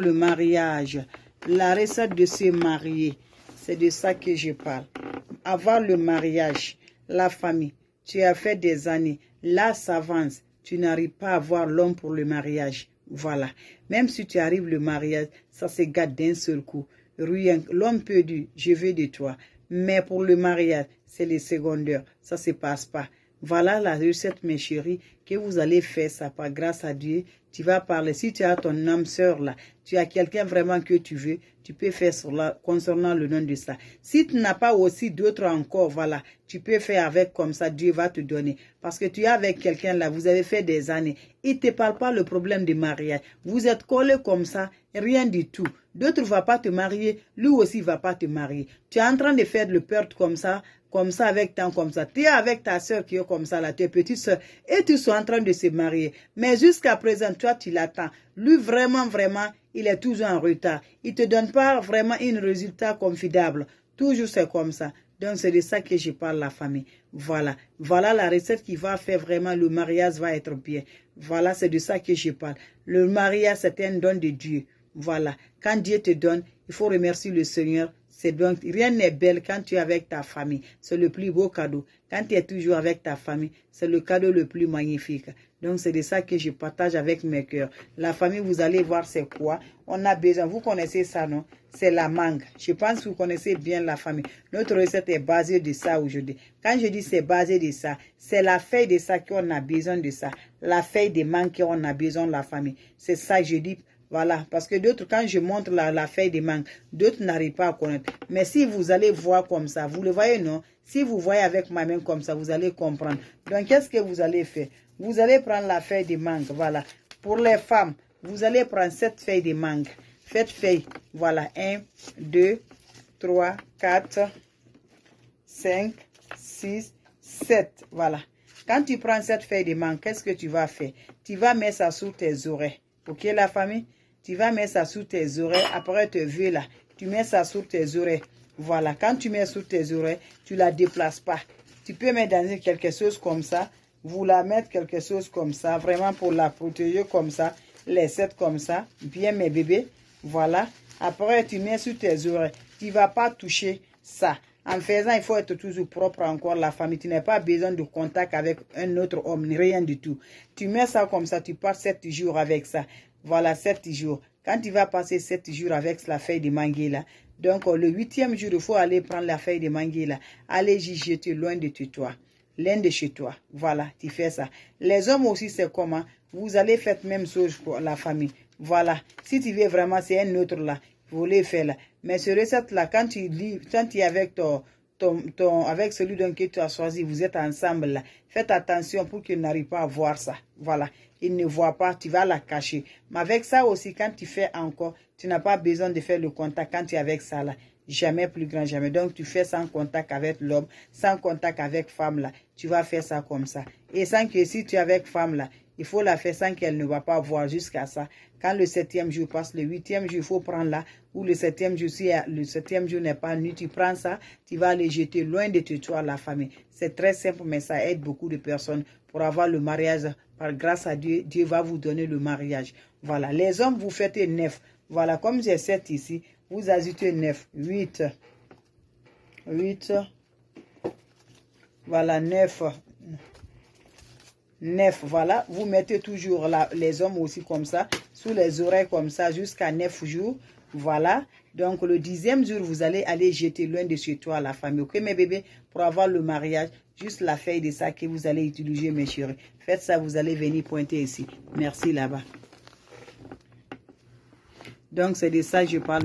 le mariage, la recette de se marier, c'est de ça que je parle. Avoir le mariage, la famille, tu as fait des années, là ça avance, tu n'arrives pas à avoir l'homme pour le mariage. Voilà. Même si tu arrives le mariage, ça se gâte d'un seul coup. Rien, l'homme peut dire, je veux de toi. Mais pour le mariage, c'est les secondaires. Ça se passe pas. Voilà la recette, mes chéris, que vous allez faire ça par grâce à Dieu tu vas parler. Si tu as ton âme sœur là, tu as quelqu'un vraiment que tu veux, tu peux faire cela concernant le nom de ça. Si tu n'as pas aussi d'autres encore, voilà, tu peux faire avec comme ça, Dieu va te donner. Parce que tu es avec quelqu'un là, vous avez fait des années. Il ne te parle pas le problème de mariage. Vous êtes collé comme ça, rien du tout. D'autres ne va pas te marier, lui aussi ne va pas te marier. Tu es en train de faire le perte comme ça, comme ça, avec tant comme ça. Tu es avec ta soeur qui est comme ça là, tes petites soeurs, et tu es en train de se marier. Mais jusqu'à présent, toi, tu l'attends. Lui, vraiment, vraiment, il est toujours en retard. Il ne te donne pas vraiment un résultat confidable. Toujours, c'est comme ça. Donc, c'est de ça que je parle, la famille. Voilà. Voilà la recette qui va faire vraiment le mariage va être bien. Voilà, c'est de ça que je parle. Le mariage, c'est un don de Dieu. Voilà. Quand Dieu te donne, il faut remercier le Seigneur c'est donc, rien n'est belle quand tu es avec ta famille. C'est le plus beau cadeau. Quand tu es toujours avec ta famille, c'est le cadeau le plus magnifique. Donc, c'est de ça que je partage avec mes cœurs. La famille, vous allez voir c'est quoi. On a besoin, vous connaissez ça, non C'est la mangue. Je pense que vous connaissez bien la famille. Notre recette est basée de ça aujourd'hui. Quand je dis c'est basé de ça, c'est la feuille de ça qu'on a besoin de ça. La feuille de mangue qu'on a besoin de la famille. C'est ça que je dis voilà, parce que d'autres, quand je montre la, feuille de mangue, d'autres n'arrivent pas à connaître. Mais si vous allez voir comme ça, vous le voyez, non Si vous voyez avec ma même comme ça, vous allez comprendre. Donc, qu'est-ce que vous allez faire Vous allez prendre la feuille de mangue, voilà. Pour les femmes, vous allez prendre cette feuille de mangue. Faites feuille, voilà, Un, deux, trois, quatre, cinq, six, sept. voilà. Quand tu prends cette feuille de mangue, qu'est-ce que tu vas faire Tu vas mettre ça sous tes oreilles. Ok, la famille tu vas mettre ça sous tes oreilles. Après te veux là, tu mets ça sous tes oreilles. Voilà, quand tu mets sous tes oreilles, tu la déplaces pas. Tu peux mettre dans quelque chose comme ça. Vous la mettre quelque chose comme ça. Vraiment pour la protéger comme ça. Les sept comme ça. Bien mes bébés. Voilà. Après, tu mets sous tes oreilles. Tu ne vas pas toucher ça. En faisant, il faut être toujours propre encore, la famille. Tu n'as pas besoin de contact avec un autre homme, rien du tout. Tu mets ça comme ça, tu pars sept jours avec ça. Voilà, sept jours. Quand tu vas passer sept jours avec la feuille de mangue là, donc euh, le huitième jour, il faut aller prendre la feuille de mangue là. Allez y jeter loin de toi, loin de chez toi. Voilà, tu fais ça. Les hommes aussi, c'est comment Vous allez faire même chose pour la famille. Voilà. Si tu veux vraiment, c'est un autre là. Vous voulez faire là. Mais ce recette-là, quand tu lis, quand tu es avec ton, ton, avec celui dont que tu as choisi, vous êtes ensemble là. Faites attention pour qu'il n'arrive pas à voir ça. Voilà il ne voit pas, tu vas la cacher. Mais avec ça aussi, quand tu fais encore, tu n'as pas besoin de faire le contact quand tu es avec ça là. Jamais plus grand, jamais. Donc, tu fais sans contact avec l'homme, sans contact avec femme là. Tu vas faire ça comme ça. Et sans que si tu es avec femme là, il faut la faire sans qu'elle ne va pas voir jusqu'à ça. Quand le septième jour passe, le huitième jour, il faut prendre là. Ou le septième jour, si le septième jour n'est pas nu, tu prends ça, tu vas aller jeter loin de toi, la famille. C'est très simple, mais ça aide beaucoup de personnes pour avoir le mariage par grâce à Dieu, Dieu va vous donner le mariage. Voilà, les hommes, vous faites neuf. Voilà, comme j'ai 7 ici, vous ajoutez neuf. 8, 8, voilà, Neuf. Neuf. voilà, vous mettez toujours les hommes aussi comme ça, sous les oreilles comme ça, jusqu'à neuf jours, voilà. Donc, le dixième jour, vous allez aller jeter loin de chez toi la famille. Ok, mes bébés, pour avoir le mariage, juste la feuille de ça que vous allez utiliser, mes chéris. Faites ça, vous allez venir pointer ici. Merci là-bas. Donc, c'est de ça que je parle.